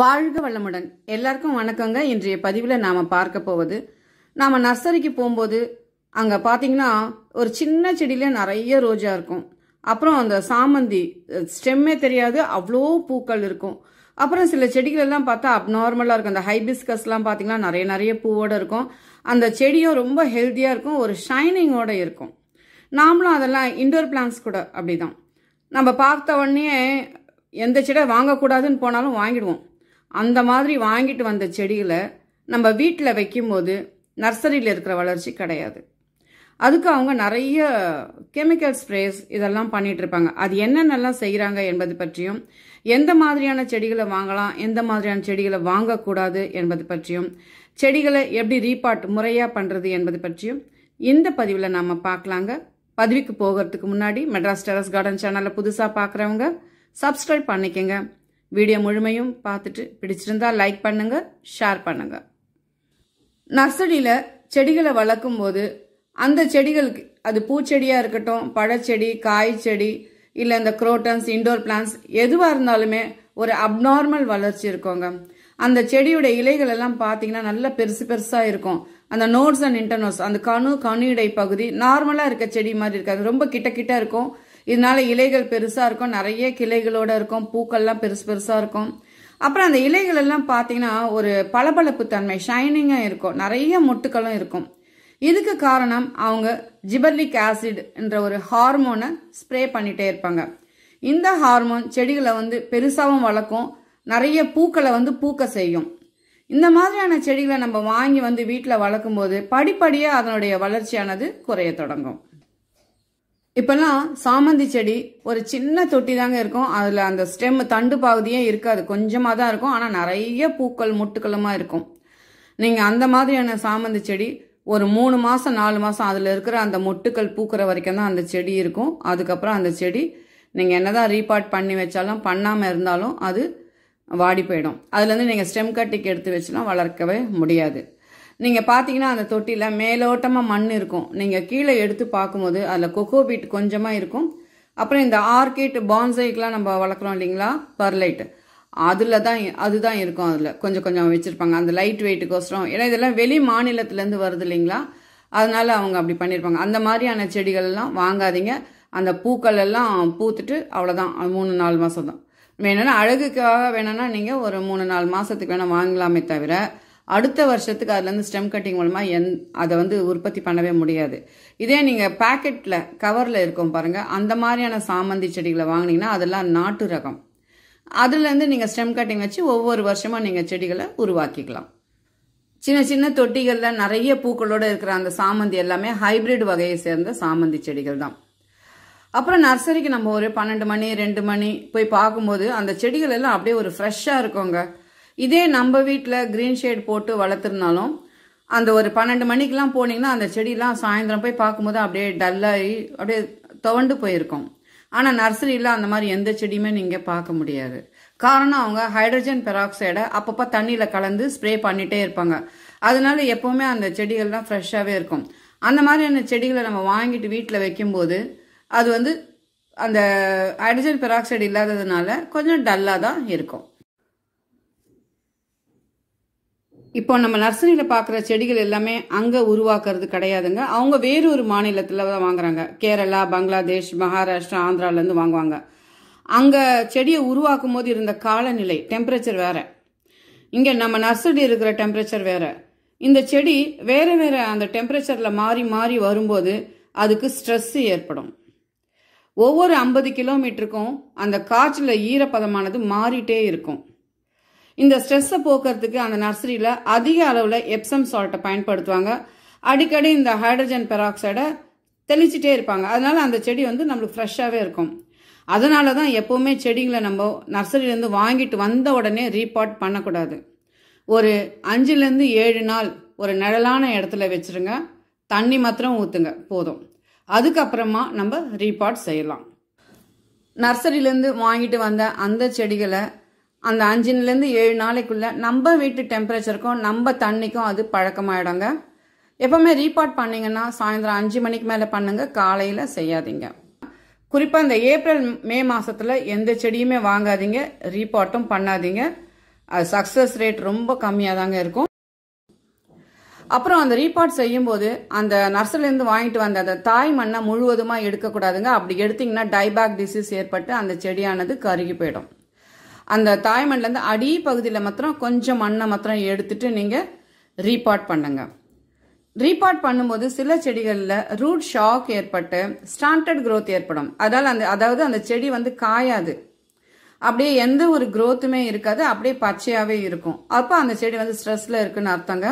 வாழ்க வளமுடன் எல்லாருக்கும் வணக்கங்க இன்றைய பதிவில் நாம் பார்க்க போவது நாம் நர்சரிக்கு போகும்போது அங்கே பார்த்தீங்கன்னா ஒரு சின்ன செடியில் நிறைய ரோஜா இருக்கும் அப்புறம் அந்த சாமந்தி ஸ்டெம்மே தெரியாது அவ்வளோ பூக்கள் இருக்கும் அப்புறம் சில செடிகளெல்லாம் பார்த்தா அப்நார்மலாக இருக்கும் அந்த ஹைபிஸ்கஸ்லாம் பார்த்தீங்கன்னா நிறைய நிறைய பூவோடு இருக்கும் அந்த செடியும் ரொம்ப ஹெல்த்தியாக இருக்கும் ஒரு ஷைனிங்கோடு இருக்கும் நாமளும் அதெல்லாம் இன்டோர் பிளான்ஸ் கூட அப்படிதான் நம்ம பார்த்த உடனே எந்த செடியை வாங்கக்கூடாதுன்னு போனாலும் வாங்கிடுவோம் அந்த மாதிரி வாங்கிட்டு வந்த செடிகளை நம்ம வீட்டில் வைக்கும்போது நர்சரியில் இருக்கிற வளர்ச்சி கிடையாது அதுக்கு அவங்க நிறைய கெமிக்கல் ஸ்ப்ரேஸ் இதெல்லாம் பண்ணிட்டு இருப்பாங்க அது என்னென்னலாம் செய்கிறாங்க என்பது பற்றியும் எந்த மாதிரியான செடிகளை வாங்கலாம் எந்த மாதிரியான செடிகளை வாங்கக்கூடாது என்பது பற்றியும் செடிகளை எப்படி ரீபாட் முறையாக பண்ணுறது என்பது பற்றியும் இந்த பதிவில் நாம் பார்க்கலாங்க பதிவுக்கு போகிறதுக்கு முன்னாடி மெட்ராஸ் டெரஸ் கார்டன் சேனலை புதுசாக பார்க்குறவங்க சப்ஸ்கிரைப் பண்ணிக்கங்க வீடியோ முழுமையும் பார்த்துட்டு பிடிச்சிருந்தா லைக் பண்ணுங்க ஷேர் பண்ணுங்க நர்சரியில செடிகளை வளர்க்கும் போது அந்த செடிகளுக்கு அது பூச்செடியாக இருக்கட்டும் பழச்செடி காய் செடி இல்லை இந்த குரோட்டன்ஸ் இண்டோர் பிளான்ஸ் எதுவாக இருந்தாலுமே ஒரு அப்நார்மல் வளர்ச்சி இருக்கோங்க அந்த செடியோட இலைகள் எல்லாம் பார்த்தீங்கன்னா நல்லா பெருசு பெருசாக இருக்கும் அந்த நோட்ஸ் அண்ட் இன்டர்னோட்ஸ் அந்த கணு கணு இடை பகுதி நார்மலாக இருக்க செடி மாதிரி இருக்காது ரொம்ப கிட்ட கிட்ட இருக்கும் இதனால இலைகள் பெருசாக இருக்கும் நிறைய கிளைகளோட இருக்கும் பூக்கள்லாம் பெருசு பெருசாக இருக்கும் அப்புறம் அந்த இலைகள் எல்லாம் பார்த்தீங்கன்னா ஒரு பளபளப்பு தன்மை ஷைனிங்காக இருக்கும் நிறைய முட்டுக்களும் இருக்கும் இதுக்கு காரணம் அவங்க ஜிபர்லிக் ஆசிட் என்ற ஒரு ஹார்மோனை ஸ்ப்ரே பண்ணிட்டே இருப்பாங்க இந்த ஹார்மோன் செடிகளை வந்து பெருசாகவும் வளர்க்கும் நிறைய பூக்களை வந்து பூக்க செய்யும் இந்த மாதிரியான செடிகளை நம்ம வாங்கி வந்து வீட்டில் வளர்க்கும் போது படிப்படியாக அதனுடைய வளர்ச்சியானது குறைய தொடங்கும் இப்பெல்லாம் சாமந்தி செடி ஒரு சின்ன தொட்டி தாங்க இருக்கும் அதில் அந்த ஸ்டெம் தண்டு பகுதியே இருக்காது கொஞ்சமாக தான் இருக்கும் ஆனால் நிறைய பூக்கள் முட்டுக்களுமாக இருக்கும் நீங்கள் அந்த மாதிரியான சாமந்தி செடி ஒரு மூணு மாதம் நாலு மாதம் அதில் இருக்கிற அந்த மொட்டுக்கள் பூக்கிற வரைக்கும் தான் அந்த செடி இருக்கும் அதுக்கப்புறம் அந்த செடி நீங்கள் என்னதான் ரீபாட் பண்ணி வச்சாலும் பண்ணாமல் இருந்தாலும் அது வாடி போயிடும் அதுலேருந்து நீங்கள் ஸ்டெம் கட்டிக்கு எடுத்து வச்சுலாம் வளர்க்கவே முடியாது நீங்கள் பார்த்தீங்கன்னா அந்த தொட்டியில் மேலோட்டமாக மண் இருக்கும் நீங்கள் கீழே எடுத்து பார்க்கும்போது அதில் பீட் கொஞ்சமாக இருக்கும் அப்புறம் இந்த ஆர்கிட் பான்சைக்கெலாம் நம்ம வளர்க்குறோம் இல்லைங்களா பர்லைட் அதில் தான் அதுதான் இருக்கும் அதில் கொஞ்சம் கொஞ்சம் வச்சுருப்பாங்க அந்த லைட் வெயிட்டுக்கோசரம் ஏன்னா இதெல்லாம் வெளி மாநிலத்துலேருந்து வருது இல்லைங்களா அதனால் அவங்க அப்படி பண்ணியிருப்பாங்க அந்த மாதிரியான செடிகள் எல்லாம் வாங்காதீங்க அந்த பூக்கள் எல்லாம் பூத்துட்டு அவ்வளோதான் மூணு நாலு மாதம் தான் வேணும்னா அழகுக்காக வேணும்னா நீங்கள் ஒரு மூணு நாலு மாதத்துக்கு வேணால் வாங்கலாமே தவிர அடுத்த வருஷத்துக்கு அதுலேருந்து ஸ்டெம் கட்டிங் மூலமாக எந் அதை வந்து உற்பத்தி பண்ணவே முடியாது இதே நீங்கள் பேக்கெட்டில் கவரில் இருக்கும் பாருங்கள் அந்த மாதிரியான சாமந்தி செடிகளை வாங்கினீங்கன்னா அதெல்லாம் நாட்டு ரகம் அதுலேருந்து நீங்கள் ஸ்டெம் கட்டிங் வச்சு ஒவ்வொரு வருஷமாக நீங்கள் செடிகளை உருவாக்கிக்கலாம் சின்ன சின்ன தொட்டிகளில் நிறைய பூக்களோடு இருக்கிற அந்த சாமந்தி எல்லாமே ஹைபிரிட் வகையை சேர்ந்த சாமந்தி செடிகள் தான் அப்புறம் நர்சரிக்கு நம்ம ஒரு பன்னெண்டு மணி ரெண்டு மணி போய் பார்க்கும்போது அந்த செடிகள் எல்லாம் அப்படியே ஒரு ஃப்ரெஷ்ஷாக இருக்குங்க இதே நம்ம வீட்டில் க்ரீன் ஷேட் போட்டு வளர்த்துருந்தாலும் அந்த ஒரு பன்னெண்டு மணிக்கெலாம் போனீங்கன்னா அந்த செடியெலாம் சாயந்தரம் போய் பார்க்கும்போது அப்படியே டல்லாகி அப்படியே துவண்டு போயிருக்கும் ஆனால் நர்சரியில் அந்த மாதிரி எந்த செடியுமே நீங்கள் பார்க்க முடியாது காரணம் அவங்க ஹைட்ரஜன் பெராக்சைடை அப்பப்போ தண்ணியில் கலந்து ஸ்ப்ரே பண்ணிகிட்டே இருப்பாங்க அதனால எப்போவுமே அந்த செடிகள்லாம் ஃப்ரெஷ்ஷாகவே இருக்கும் அந்த மாதிரியான செடிகளை நம்ம வாங்கிட்டு வீட்டில் வைக்கும்போது அது வந்து அந்த ஹைட்ரஜன் பெராக்சைடு இல்லாததுனால கொஞ்சம் டல்லாக தான் இருக்கும் இப்போ நம்ம நர்சரியில் பார்க்குற செடிகள் எல்லாமே அங்கே உருவாக்குறது கிடையாதுங்க அவங்க ஒரு மாநிலத்தில் தான் வாங்குறாங்க கேரளா பங்களாதேஷ் மகாராஷ்டிரா ஆந்திராலேருந்து வாங்குவாங்க அங்கே செடியை உருவாக்கும் போது இருந்த காலநிலை டெம்பரேச்சர் வேறு இங்கே நம்ம நர்சரி இருக்கிற டெம்பரேச்சர் வேறு இந்த செடி வேறு வேறு அந்த டெம்பரேச்சரில் மாறி மாறி வரும்போது அதுக்கு ஸ்ட்ரெஸ் ஏற்படும் ஒவ்வொரு ஐம்பது கிலோமீட்டருக்கும் அந்த காற்றில் ஈரப்பதமானது மாறிட்டே இருக்கும் இந்த ஸ்ட்ரெஸ்ஸை போக்குறதுக்கு அந்த நர்சரியில் அதிக அளவில் எப்சம் சால்ட்டை பயன்படுத்துவாங்க அடிக்கடி இந்த ஹைட்ரஜன் பெராக்சைடை தெளிச்சிட்டே இருப்பாங்க அதனால அந்த செடி வந்து நம்மளுக்கு ஃப்ரெஷ்ஷாகவே இருக்கும் அதனால தான் எப்போவுமே செடிங்களை நம்ம நர்சரியிலேருந்து வாங்கிட்டு வந்த உடனே ரீபாட் பண்ணக்கூடாது ஒரு அஞ்சுலேருந்து ஏழு நாள் ஒரு நிழலான இடத்துல வச்சுருங்க தண்ணி மாத்திரம் ஊற்றுங்க போதும் அதுக்கப்புறமா நம்ம ரீபாட் செய்யலாம் நர்சரியிலேருந்து வாங்கிட்டு வந்த அந்த செடிகளை அந்த அஞ்சுலேருந்து ஏழு நாளைக்குள்ளே நம்ம வீட்டு டெம்பரேச்சருக்கும் நம்ம தண்ணிக்கும் அது பழக்கமாயிடுங்க எப்போவுமே ரீபார்ட் பண்ணிங்கன்னா சாயந்தரம் அஞ்சு மணிக்கு மேலே பண்ணுங்கள் காலையில் செய்யாதீங்க குறிப்பாக இந்த ஏப்ரல் மே மாதத்தில் எந்த செடியுமே வாங்காதீங்க ரீபார்ட்டும் பண்ணாதீங்க அது சக்ஸஸ் ரேட் ரொம்ப கம்மியாக தாங்க இருக்கும் அப்புறம் அந்த ரீபாட் செய்யும்போது அந்த நர்சரிலேருந்து வாங்கிட்டு வந்த அந்த தாய் மண்ணை முழுவதுமாக எடுக்கக்கூடாதுங்க அப்படி எடுத்திங்கன்னா டைபேக் டிசீஸ் ஏற்பட்டு அந்த செடியானது கருகி போயிடும் அந்த தாய்மண்லேருந்து அடி பகுதியில் மாத்திரம் கொஞ்சம் மண்ணை மாத்திரம் எடுத்துட்டு நீங்கள் ரீபாட் பண்ணுங்க ரீபாட் பண்ணும்போது சில செடிகளில் ரூட் ஷாக் ஏற்பட்டு ஸ்டாண்டர்ட் க்ரோத் ஏற்படும் அதால் அந்த அதாவது அந்த செடி வந்து காயாது அப்படியே எந்த ஒரு க்ரோத்துமே இருக்காது அப்படியே பச்சையாகவே இருக்கும் அப்போ அந்த செடி வந்து ஸ்ட்ரெஸ்ல இருக்குன்னு அர்த்தங்க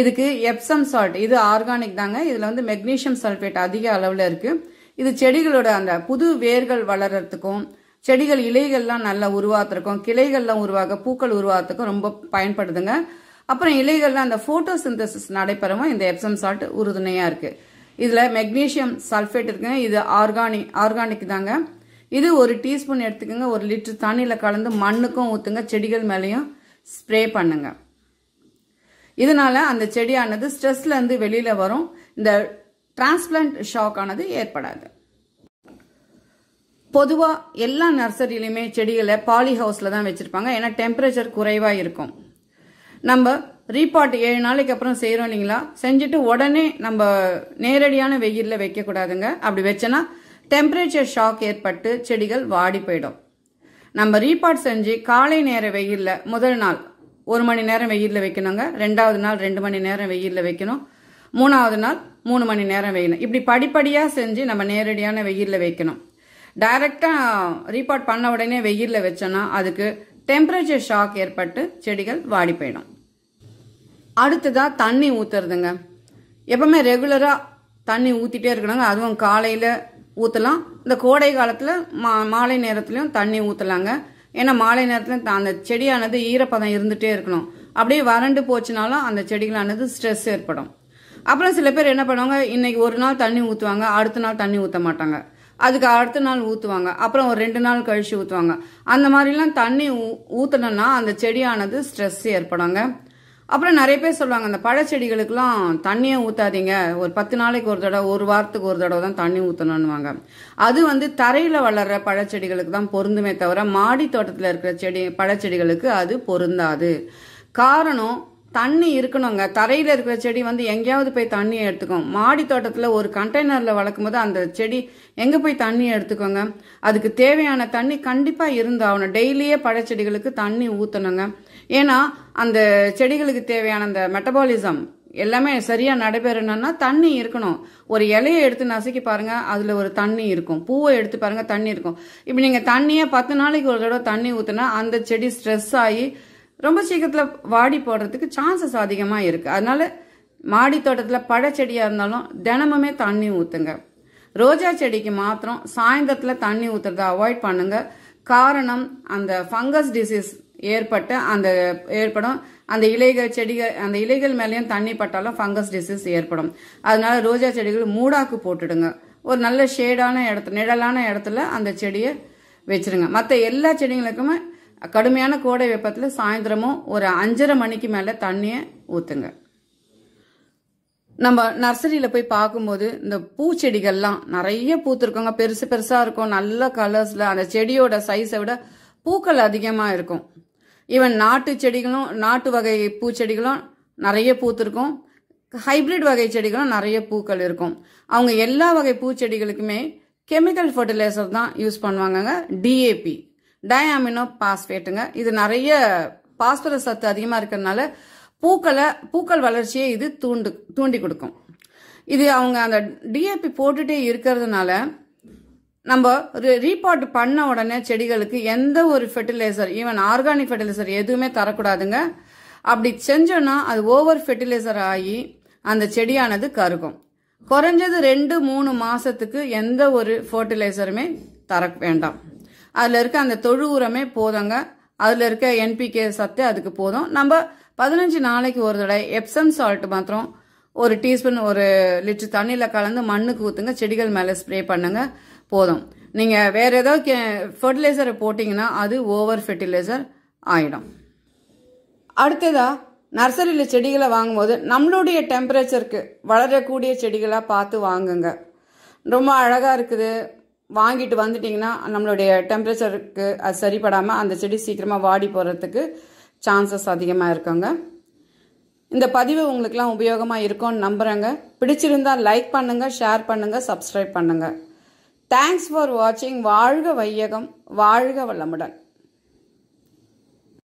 இதுக்கு எப்சம் சால்ட் இது ஆர்கானிக் தாங்க இதில் வந்து மெக்னீஷியம் சல்ஃபேட் அதிக அளவில் இருக்குது இது செடிகளோட அந்த புது வேர்கள் வளர்கிறதுக்கும் செடிகள் இலைகள்லாம் நல்லா உருவாத்துறக்கும் கிளைகள்லாம் உருவாக பூக்கள் உருவாகிறதுக்கும் ரொம்ப பயன்படுதுங்க அப்புறம் இலைகளில் அந்த போட்டோ சிந்தசிஸ் நடைபெறவும் இந்த எப்சம் சால்ட் உறுதுணையாக இருக்குது இதில் மெக்னீஷியம் சல்ஃபேட் இருக்குங்க இது ஆர்கானிக் ஆர்கானிக் தாங்க இது ஒரு டீஸ்பூன் எடுத்துக்கோங்க ஒரு லிட்டர் தண்ணியில் கலந்து மண்ணுக்கும் ஊற்றுங்க செடிகள் மேலேயும் ஸ்ப்ரே பண்ணுங்க இதனால் அந்த செடியானது ஸ்ட்ரெஸ்லேருந்து வெளியில் வரும் இந்த டிரான்ஸ்பிளான்ட் ஷாக் ஆனது ஏற்படாது பொதுவாக எல்லா நர்சரியிலையுமே செடிகளை பாலி ஹவுஸில் தான் வச்சுருப்பாங்க ஏன்னா டெம்பரேச்சர் குறைவாக இருக்கும் நம்ம ரீபாட் ஏழு நாளைக்கு அப்புறம் செய்கிறோம் இல்லைங்களா செஞ்சுட்டு உடனே நம்ம நேரடியான வெயிலில் வைக்கக்கூடாதுங்க அப்படி வச்சோன்னா டெம்பரேச்சர் ஷாக் ஏற்பட்டு செடிகள் வாடி போயிடும் நம்ம ரீபாட் செஞ்சு காலை நேர வெயிலில் முதல் நாள் ஒரு மணி நேரம் வெயிலில் வைக்கணுங்க ரெண்டாவது நாள் ரெண்டு மணி நேரம் வெயிலில் வைக்கணும் மூணாவது நாள் மூணு மணி நேரம் வெயிலும் இப்படி படிப்படியாக செஞ்சு நம்ம நேரடியான வெயிலில் வைக்கணும் டைரக்டா ரீபாட் பண்ண உடனே வெயிலில் வச்சோன்னா அதுக்கு டெம்பரேச்சர் ஷாக் ஏற்பட்டு செடிகள் வாடி போயிடும் அடுத்ததாக தண்ணி ஊற்றுறதுங்க எப்பவுமே ரெகுலராக தண்ணி ஊத்திட்டே இருக்கணுங்க அதுவும் காலையில் ஊற்றலாம் இந்த கோடை காலத்தில் மா மாலை நேரத்திலயும் தண்ணி ஊற்றலாங்க ஏன்னா மாலை நேரத்துல அந்த செடியானது ஈரப்பதம் இருந்துகிட்டே இருக்கணும் அப்படியே வறண்டு போச்சுனாலும் அந்த செடிகளானது ஸ்ட்ரெஸ் ஏற்படும் அப்புறம் சில பேர் என்ன பண்ணுவாங்க இன்னைக்கு ஒரு நாள் தண்ணி ஊற்றுவாங்க அடுத்த நாள் தண்ணி ஊற்ற மாட்டாங்க அதுக்கு அடுத்த நாள் ஊற்றுவாங்க அப்புறம் ஒரு ரெண்டு நாள் கழிச்சு ஊற்றுவாங்க அந்த மாதிரிலாம் தண்ணி ஊ அந்த செடியானது ஸ்ட்ரெஸ் ஏற்படுங்க அப்புறம் நிறைய பேர் சொல்லுவாங்க அந்த பழச்செடிகளுக்கெல்லாம் தண்ணியே ஊற்றாதீங்க ஒரு பத்து நாளைக்கு ஒரு தடவை ஒரு வாரத்துக்கு ஒரு தடவை தான் தண்ணி ஊற்றணும்னுவாங்க அது வந்து தரையில் வளர்கிற பழச்செடிகளுக்கு தான் பொருந்துமே தவிர மாடி தோட்டத்தில் இருக்கிற செடி பழச்செடிகளுக்கு அது பொருந்தாது காரணம் தண்ணி இருக்கணுங்க தரையில் இருக்கிற செடி வந்து எங்கேயாவது போய் தண்ணியை எடுத்துக்கும் மாடி தோட்டத்தில் ஒரு கண்டெய்னரில் வளர்க்கும் போது அந்த செடி எங்கே போய் தண்ணியை எடுத்துக்கோங்க அதுக்கு தேவையான தண்ணி கண்டிப்பாக இருந்தாகணும் டெய்லியே பழச்செடிகளுக்கு தண்ணி ஊற்றணுங்க ஏன்னா அந்த செடிகளுக்கு தேவையான அந்த மெட்டபாலிசம் எல்லாமே சரியாக நடைபெறணும்னா தண்ணி இருக்கணும் ஒரு இலையை எடுத்து நசுக்கி பாருங்கள் அதில் ஒரு தண்ணி இருக்கும் பூவை எடுத்து பாருங்கள் தண்ணி இருக்கும் இப்போ நீங்கள் தண்ணியை பத்து நாளைக்கு ஒரு தடவை தண்ணி ஊற்றுனா அந்த செடி ஸ்ட்ரெஸ் ஆகி ரொம்ப சீக்கிரத்தில் வாடி போடுறதுக்கு சான்சஸ் அதிகமாக இருக்குது அதனால் மாடி தோட்டத்தில் பழச்செடியாக இருந்தாலும் தினமுமே தண்ணி ஊற்றுங்க ரோஜா செடிக்கு மாத்திரம் சாயந்தரத்தில் தண்ணி ஊற்றுறத அவாய்ட் பண்ணுங்க காரணம் அந்த ஃபங்கஸ் டிசீஸ் ஏற்பட்ட அந்த ஏற்படும் அந்த இலைகள் செடிகள் அந்த இலைகள் மேலேயும் தண்ணி பட்டாலும் ஃபங்கஸ் டிசீஸ் ஏற்படும் அதனால ரோஜா செடிகள் மூடாக்கு போட்டுடுங்க ஒரு நல்ல ஷேடான இடத்து நிழலான இடத்துல அந்த செடியை வச்சிருங்க மற்ற எல்லா செடிங்களுக்குமே கடுமையான கோடை வெப்பத்தில் சாயந்தரமும் ஒரு அஞ்சரை மணிக்கு மேலே தண்ணியை ஊற்றுங்க நம்ம நர்சரியில் போய் பார்க்கும்போது இந்த பூச்செடிகள்லாம் நிறைய பூத்துருக்கோங்க பெருசு பெருசாக இருக்கும் நல்ல கலர்ஸில் அந்த செடியோட சைஸை விட பூக்கள் அதிகமாக இருக்கும் ஈவன் நாட்டு செடிகளும் நாட்டு வகை பூச்செடிகளும் நிறைய பூத்துருக்கும் ஹைபிரிட் வகை செடிகளும் நிறைய பூக்கள் இருக்கும் அவங்க எல்லா வகை பூச்செடிகளுக்குமே கெமிக்கல் ஃபர்டிலைசர் தான் யூஸ் பண்ணுவாங்கங்க டிஏபி டயாமினோ பாஸ்பேட்டுங்க இது நிறைய பாஸ்பரஸ் சத்து அதிகமாக இருக்கிறதுனால பூக்களை பூக்கள் வளர்ச்சியை இது தூண்டு தூண்டி கொடுக்கும் இது அவங்க அந்த டிஏபி போட்டுட்டே இருக்கிறதுனால நம்ம ரீபாட் பண்ண உடனே செடிகளுக்கு எந்த ஒரு ஃபெர்டிலைசர் ஈவன் ஆர்கானிக் ஃபெர்டிலைசர் எதுவுமே தரக்கூடாதுங்க அப்படி செஞ்சோன்னா அது ஓவர் ஃபெர்டிலைசர் ஆகி அந்த செடியானது கருகும் குறைஞ்சது ரெண்டு மூணு மாசத்துக்கு எந்த ஒரு ஃபர்டிலைசருமே தர வேண்டாம் அதில் இருக்க அந்த தொழு உரமே போதுங்க அதில் இருக்க என்பிகே சத்து அதுக்கு போதும் நம்ம பதினஞ்சு நாளைக்கு ஒரு தடவை எப்சம் சால்ட் மாத்திரம் ஒரு டீஸ்பூன் ஒரு லிட்டர் தண்ணியில் கலந்து மண்ணுக்கு ஊற்றுங்க செடிகள் மேலே ஸ்ப்ரே பண்ணுங்க போதும் நீங்கள் வேறு ஏதோ கே ஃபர்டிலைசரை போட்டிங்கன்னா அது ஓவர் ஃபெர்டிலைசர் ஆகிடும் அடுத்ததாக நர்சரியில் செடிகளை வாங்கும்போது நம்மளுடைய டெம்பரேச்சருக்கு வளரக்கூடிய செடிகளாக பார்த்து வாங்குங்க ரொம்ப அழகாக இருக்குது வாங்கிட்டு வந்துட்டிங்கன்னா நம்மளுடைய டெம்பரேச்சருக்கு அது சரிப்படாமல் அந்த செடி சீக்கிரமாக வாடி போகிறதுக்கு சான்சஸ் அதிகமாக இருக்குங்க இந்த பதிவு உங்களுக்குலாம் உபயோகமாக இருக்கும்னு நம்புகிறேங்க பிடிச்சிருந்தால் லைக் பண்ணுங்கள் ஷேர் பண்ணுங்கள் சப்ஸ்கிரைப் பண்ணுங்கள் தேங்க்ஸ் ஃபார் வாட்சிங் வாழ்க வையகம் வாழ்க வல்லமுடன்